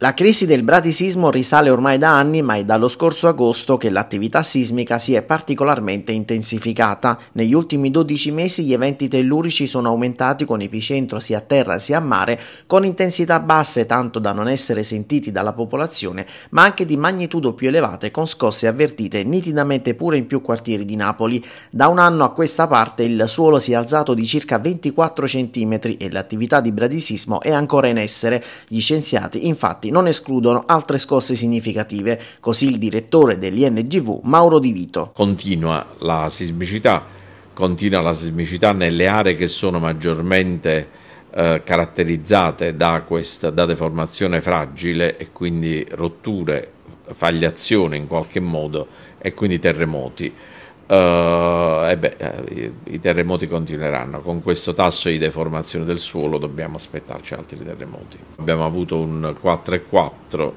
La crisi del bratisismo risale ormai da anni, ma è dallo scorso agosto che l'attività sismica si è particolarmente intensificata. Negli ultimi 12 mesi gli eventi tellurici sono aumentati con epicentro sia a terra sia a mare, con intensità basse tanto da non essere sentiti dalla popolazione, ma anche di magnitudo più elevate con scosse avvertite nitidamente pure in più quartieri di Napoli. Da un anno a questa parte il suolo si è alzato di circa 24 cm e l'attività di bradisismo è ancora in essere. Gli scienziati infatti importanti non escludono altre scosse significative, così il direttore dell'INGV Mauro Di Vito. Continua la sismicità, continua la sismicità nelle aree che sono maggiormente eh, caratterizzate da, questa, da deformazione fragile e quindi rotture, fagliazione in qualche modo e quindi terremoti. Uh, beh, eh, i, i, terremoti continueranno. Con questo tasso di deformazione del suolo dobbiamo aspettarci altri terremoti. Abbiamo avuto un 4,4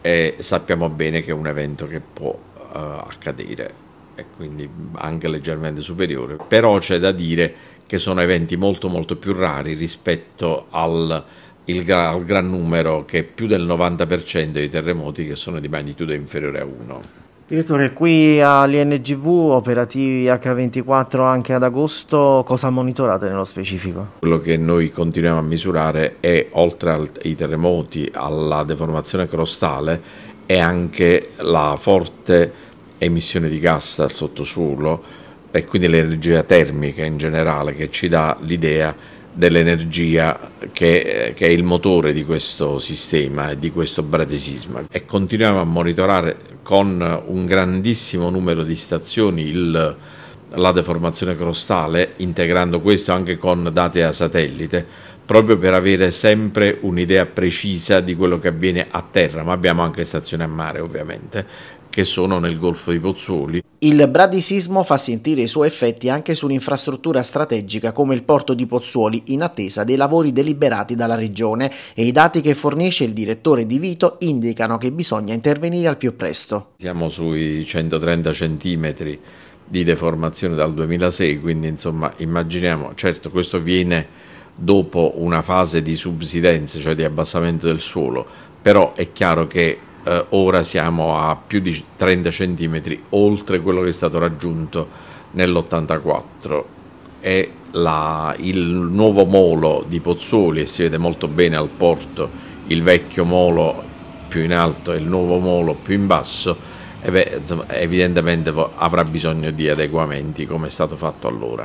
e sappiamo bene che è un evento che può uh, accadere e quindi anche leggermente superiore. Però c'è da dire che sono eventi molto molto più rari rispetto al, il, al gran numero che è più del 90% dei terremoti che sono di magnitudo inferiore a 1. Direttore, qui all'INGV, operativi H24 anche ad agosto, cosa monitorate nello specifico? Quello che noi continuiamo a misurare è, oltre ai terremoti, alla deformazione crostale, è anche la forte emissione di gas dal sottosuolo e quindi l'energia termica in generale che ci dà l'idea dell'energia che, che, è il motore di questo sistema e di questo bradisisma e continuiamo a monitorare con un grandissimo numero di stazioni il, la deformazione crostale integrando questo anche con dati a satellite proprio per avere sempre un'idea precisa di quello che avviene a terra ma abbiamo anche stazioni a mare ovviamente che sono nel Golfo di Pozzuoli. Il bradisismo fa sentire i suoi effetti anche sull'infrastruttura strategica come il porto di Pozzuoli in attesa dei lavori deliberati dalla regione e i dati che fornisce il direttore di Vito indicano che bisogna intervenire al più presto. Siamo sui 130 centimetri di deformazione dal 2006, quindi insomma immaginiamo, certo questo viene dopo una fase di subsidenza, cioè di abbassamento del suolo, però è chiaro che eh, ora siamo a più di 30 cm oltre quello che è stato raggiunto nell'84 e la, il nuovo molo di Pozzuoli e si vede molto bene al porto il vecchio molo più in alto e il nuovo molo più in basso beh, insomma, evidentemente avrà bisogno di adeguamenti come è stato fatto allora.